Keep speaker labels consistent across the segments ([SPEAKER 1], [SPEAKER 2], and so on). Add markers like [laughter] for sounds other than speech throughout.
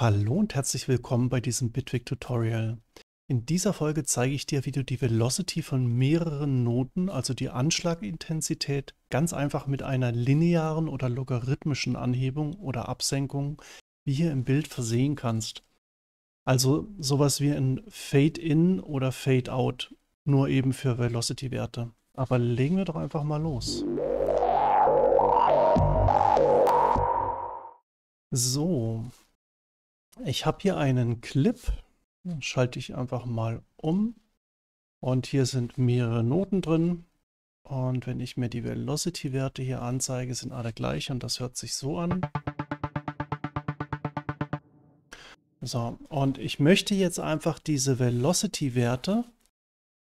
[SPEAKER 1] Hallo und herzlich willkommen bei diesem Bitwig Tutorial. In dieser Folge zeige ich dir, wie du die Velocity von mehreren Noten, also die Anschlagintensität, ganz einfach mit einer linearen oder logarithmischen Anhebung oder Absenkung, wie hier im Bild versehen kannst. Also sowas wie ein Fade-In oder Fade-Out, nur eben für Velocity-Werte. Aber legen wir doch einfach mal los. So, ich habe hier einen Clip, schalte ich einfach mal um und hier sind mehrere Noten drin und wenn ich mir die Velocity-Werte hier anzeige, sind alle gleich und das hört sich so an. So, und ich möchte jetzt einfach diese Velocity-Werte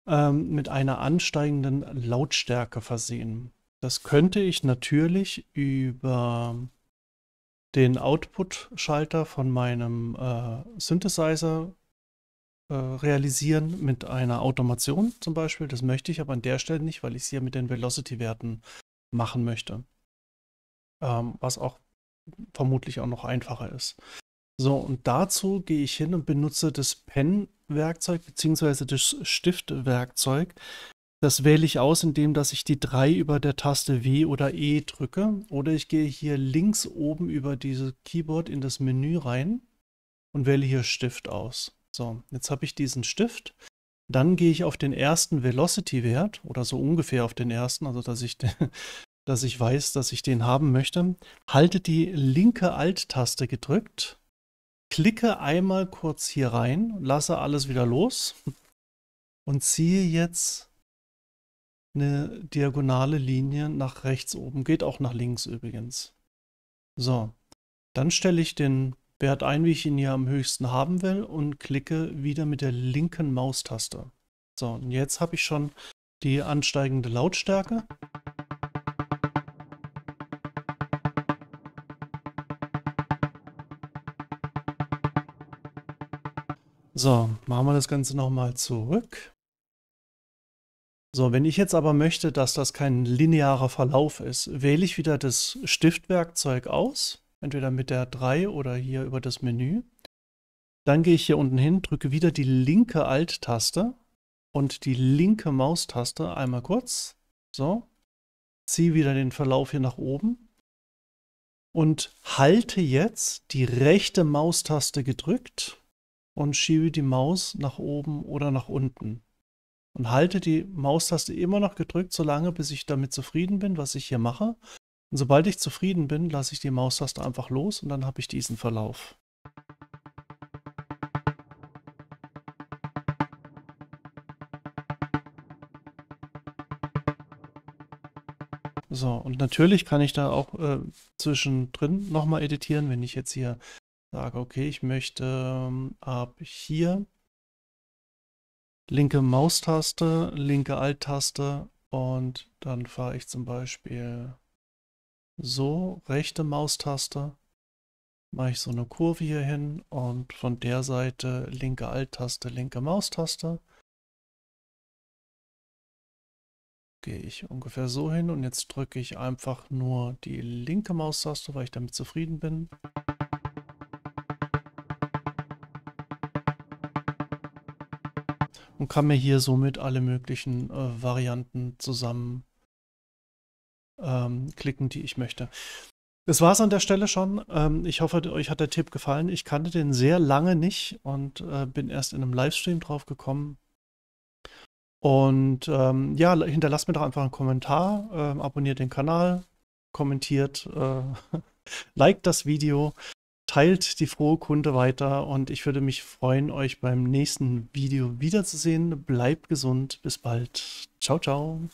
[SPEAKER 1] ähm, mit einer ansteigenden Lautstärke versehen. Das könnte ich natürlich über den Output-Schalter von meinem äh, Synthesizer äh, realisieren mit einer Automation zum Beispiel. Das möchte ich aber an der Stelle nicht, weil ich es hier mit den Velocity-Werten machen möchte. Ähm, was auch vermutlich auch noch einfacher ist. So, und dazu gehe ich hin und benutze das Pen-Werkzeug bzw. das Stift-Werkzeug, das wähle ich aus, indem dass ich die 3 über der Taste W oder E drücke. Oder ich gehe hier links oben über dieses Keyboard in das Menü rein und wähle hier Stift aus. So, jetzt habe ich diesen Stift. Dann gehe ich auf den ersten Velocity-Wert oder so ungefähr auf den ersten, also dass ich, [laughs] dass ich weiß, dass ich den haben möchte. Halte die linke Alt-Taste gedrückt, klicke einmal kurz hier rein, lasse alles wieder los und ziehe jetzt eine diagonale Linie nach rechts oben. Geht auch nach links übrigens. So, dann stelle ich den Wert ein, wie ich ihn hier am höchsten haben will und klicke wieder mit der linken Maustaste. So, und jetzt habe ich schon die ansteigende Lautstärke. So, machen wir das Ganze nochmal zurück. So, wenn ich jetzt aber möchte, dass das kein linearer Verlauf ist, wähle ich wieder das Stiftwerkzeug aus, entweder mit der 3 oder hier über das Menü. Dann gehe ich hier unten hin, drücke wieder die linke Alt-Taste und die linke Maustaste einmal kurz. So, ziehe wieder den Verlauf hier nach oben und halte jetzt die rechte Maustaste gedrückt und schiebe die Maus nach oben oder nach unten und halte die Maustaste immer noch gedrückt, solange bis ich damit zufrieden bin, was ich hier mache. Und sobald ich zufrieden bin, lasse ich die Maustaste einfach los und dann habe ich diesen Verlauf. So, und natürlich kann ich da auch äh, zwischendrin nochmal editieren, wenn ich jetzt hier sage, okay, ich möchte ähm, ab hier linke Maustaste, linke Alt-Taste und dann fahre ich zum Beispiel so, rechte Maustaste, mache ich so eine Kurve hier hin und von der Seite linke Alt-Taste, linke Maustaste. Gehe ich ungefähr so hin und jetzt drücke ich einfach nur die linke Maustaste, weil ich damit zufrieden bin. und kann mir hier somit alle möglichen äh, Varianten zusammen ähm, klicken, die ich möchte. Das war es an der Stelle schon. Ähm, ich hoffe, euch hat der Tipp gefallen. Ich kannte den sehr lange nicht und äh, bin erst in einem Livestream drauf gekommen. Und ähm, ja, hinterlasst mir doch einfach einen Kommentar, ähm, abonniert den Kanal, kommentiert, äh, [laughs] liked das Video teilt die frohe Kunde weiter und ich würde mich freuen, euch beim nächsten Video wiederzusehen. Bleibt gesund, bis bald. Ciao, ciao.